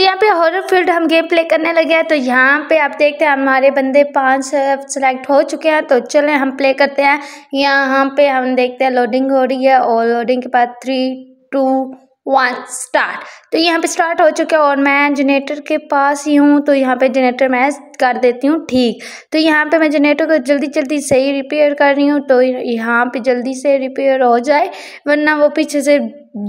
तो यहाँ पे हॉरर फील्ड हम गेम प्ले करने लगे हैं तो यहाँ पे आप देखते हैं हमारे बंदे पांच सेलेक्ट हो चुके हैं तो चलें हम प्ले करते हैं यहाँ पे हम देखते हैं लोडिंग हो रही है और लोडिंग के बाद थ्री टू वन स्टार्ट तो यहाँ पे स्टार्ट हो चुके हैं और मैं जनरेटर के पास ही हूँ तो यहाँ पे जनरेटर मैं कर देती हूँ ठीक तो यहाँ पे मैं जनरेटर को जल्दी जल्दी सही रिपेयर कर रही हूँ तो यहाँ पे जल्दी से रिपेयर हो जाए वरना वो पीछे से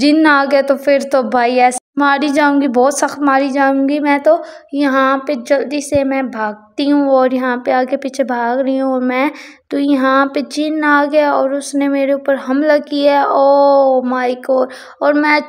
जिन आ गया तो फिर तो भाई ऐसा मारी जाऊँगी बहुत सख्त मारी जाऊँगी मैं तो यहाँ पे जल्दी से मैं भागती हूँ और यहाँ पे आगे पीछे भाग रही हूँ और मैं तो यहाँ पे चिन्ह आ गया और उसने मेरे ऊपर हमला किया ओ माय गॉड और मैं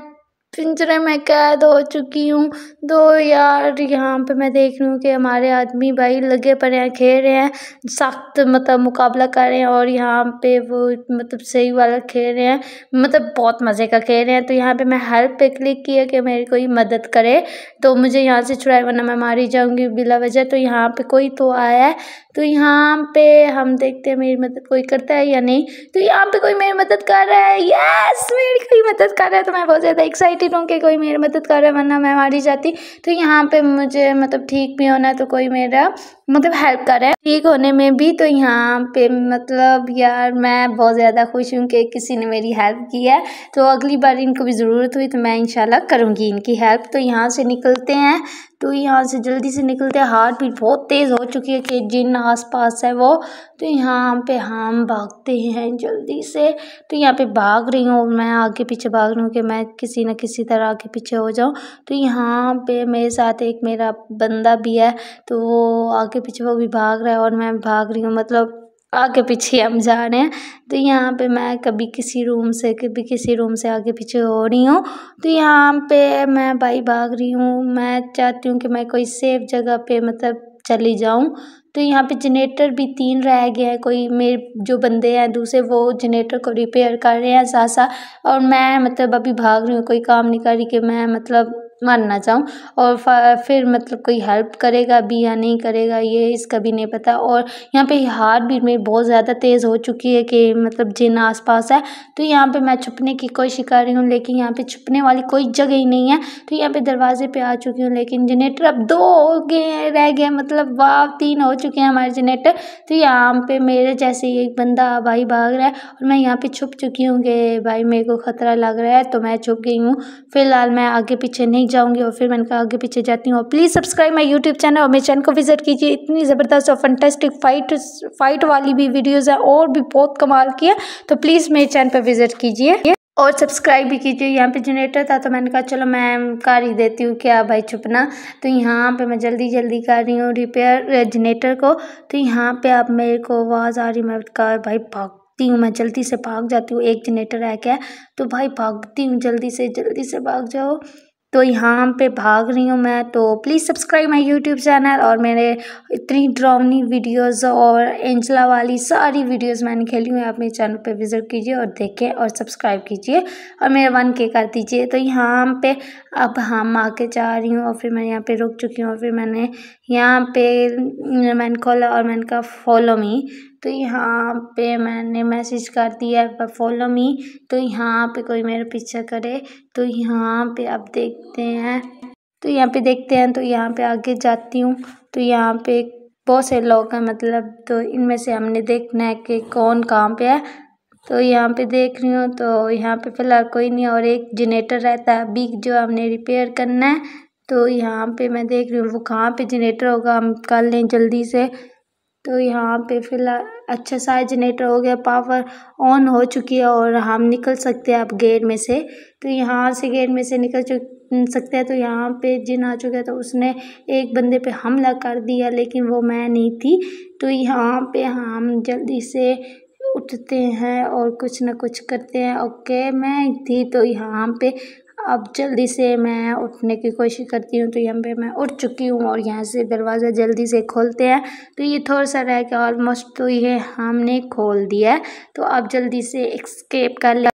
पिंजरे में कैद हो चुकी हूँ दो यार यहाँ पे मैं देख रही हूँ कि हमारे आदमी भाई लगे पड़े हैं खेल रहे हैं सख्त मतलब मुकाबला कर रहे हैं और यहाँ पे वो मतलब सही वाला खेल रहे हैं मतलब बहुत मज़े का खेल रहे हैं तो यहाँ पे मैं हेल्प पे क्लिक किया कि मेरी कोई मदद करे तो मुझे यहाँ से छुड़ाए वरना मैं मारी जाऊँगी बिला वजह तो यहाँ पर कोई तो आया है तो यहाँ पर हम देखते हैं मेरी मदद कोई करता है या नहीं तो यहाँ पर कोई मेरी मदद कर रहा है यस मेरी कोई मदद कर रहा है तो मैं बहुत ज़्यादा एक्साइट चाहती हूँ कि कोई मेरी मदद करे वरना मैं मारी जाती तो यहाँ पे मुझे मतलब ठीक भी होना तो कोई मेरा मतलब हेल्प करे ठीक होने में भी तो यहाँ पे मतलब यार मैं बहुत ज़्यादा खुश हूँ कि किसी ने मेरी हेल्प की है तो अगली बार इनको भी ज़रूरत हुई तो मैं इंशाल्लाह करूँगी इनकी हेल्प तो यहाँ से निकलते हैं तो यहाँ से जल्दी से निकलते हैं हार्ट बीट बहुत तेज़ हो चुकी है कि जिन आस पास है वो तो यहाँ पे हम भागते हैं जल्दी से तो यहाँ पे भाग रही हूँ मैं आगे पीछे भाग रही हूँ कि मैं किसी न किसी तरह आगे पीछे हो जाऊँ तो यहाँ पे मेरे साथ एक मेरा बंदा भी है तो वो आगे पीछे वो भी भाग रहा है और मैं भाग रही हूँ मतलब आगे पीछे हम जा रहे हैं तो यहाँ पे मैं कभी किसी रूम से कभी किसी रूम से आगे पीछे हो रही हूँ तो यहाँ पे मैं भाई भाग रही हूँ मैं चाहती हूँ कि मैं कोई सेफ जगह पे मतलब चली जाऊँ तो यहाँ पे जनरेटर भी तीन रह गए हैं कोई मेरे जो बंदे हैं दूसरे वो जनरेटर को रिपेयर कर रहे हैं साथ साथ और मैं मतलब अभी भाग रही हूँ कोई काम नहीं कर रही कि मैं मतलब मानना चाहूँ और फिर मतलब कोई हेल्प करेगा भी या नहीं करेगा ये इसका भी नहीं पता और यहाँ पे हार भी मेरी बहुत ज़्यादा तेज़ हो चुकी है कि मतलब जिन आस पास है तो यहाँ पे मैं छुपने की कोई शिकार रही हूँ लेकिन यहाँ पे छुपने वाली कोई जगह ही नहीं है तो यहाँ पे दरवाजे पे आ चुकी हूँ लेकिन जनेटर अब दो हो गए रह गए मतलब वाह तीन हो चुके हैं हमारे जनेटर तो यहाँ पर मेरे जैसे ही एक बंदा भाई भाग रहा है और मैं यहाँ पर छुप चुकी हूँ कि भाई मेरे को ख़तरा लग रहा है तो मैं छुप गई हूँ फ़िलहाल मैं आगे पीछे नहीं जाऊँगी और फिर मैंने कहा आगे पीछे जाती हूँ और please subscribe my YouTube channel और मेरे चैनल को विजिट कीजिए इतनी ज़बरदस्त और फंटेस्टिक फाइट फाइट वाली भी वीडियोज़ है और भी बहुत कमाल की है तो प्लीज़ मेरे चैनल पर विजिट कीजिए और सब्सक्राइब भी कीजिए यहाँ पे जनरेटर था तो मैंने कहा चलो मैं कर ही देती हूँ क्या भाई छुपना तो यहाँ पे मैं जल्दी जल्दी कर रही हूँ रिपेयर जनरेटर को तो यहाँ पे आप मेरे को आवाज़ आ रही मैं कहा भाई भागती हूँ मैं जल्दी से भाग जाती हूँ एक जनरेटर आ गया तो भाई भागती हूँ जल्दी से जल्दी से भाग जाओ तो यहाँ पे भाग रही हूँ मैं तो please subscribe my YouTube channel और मेरे इतनी ड्रावनी वीडियोस और एंजला वाली सारी वीडियोस मैंने खेली हुई आप मेरे चैनल पे विज़िट कीजिए और देखें और सब्सक्राइब कीजिए और मेरे वन के कर दीजिए तो यहाँ पे अब हम आके जा रही हूँ और फिर मैं यहाँ पर रुक चुकी हूँ और फिर मैंने यहाँ पर मैंने खोला और मैंने कहा फॉलो मी तो यहाँ पे मैंने मैसेज कर दिया है फॉलो मी तो यहाँ पे कोई मेरा पीछा करे तो यहाँ पे आप देखते हैं तो यहाँ पे देखते हैं तो यहाँ पे आगे जाती हूँ तो यहाँ पे बहुत से लोग हैं मतलब तो इनमें से हमने देखना है कि कौन कहाँ पे है तो यहाँ पे देख रही हूँ तो यहाँ पे फिलहाल कोई नहीं और एक जनरेटर रहता है अभी जो हमने रिपेयर करना है तो यहाँ पे मैं देख रही हूँ वो कहाँ पे जनरेटर होगा हम कर लें जल्दी से तो यहाँ पे फिलहाल अच्छा सा जनरेटर हो गया पावर ऑन हो चुकी है और हम निकल सकते हैं अब गेट में से तो यहाँ से गेट में से निकल चुक सकते हैं तो यहाँ पे जिन आ चुके हैं तो उसने एक बंदे पे हमला कर दिया लेकिन वो मैं नहीं थी तो यहाँ पे हम जल्दी से उठते हैं और कुछ ना कुछ करते हैं ओके मैं थी तो यहाँ पे अब जल्दी से मैं उठने की कोशिश करती हूँ तो यहाँ पे मैं उठ चुकी हूँ और यहाँ से दरवाज़ा जल्दी से खोलते हैं तो ये थोड़ा सा रह के ऑलमोस्ट तो ये हमने खोल दिया है तो अब जल्दी से एक्सकेप कर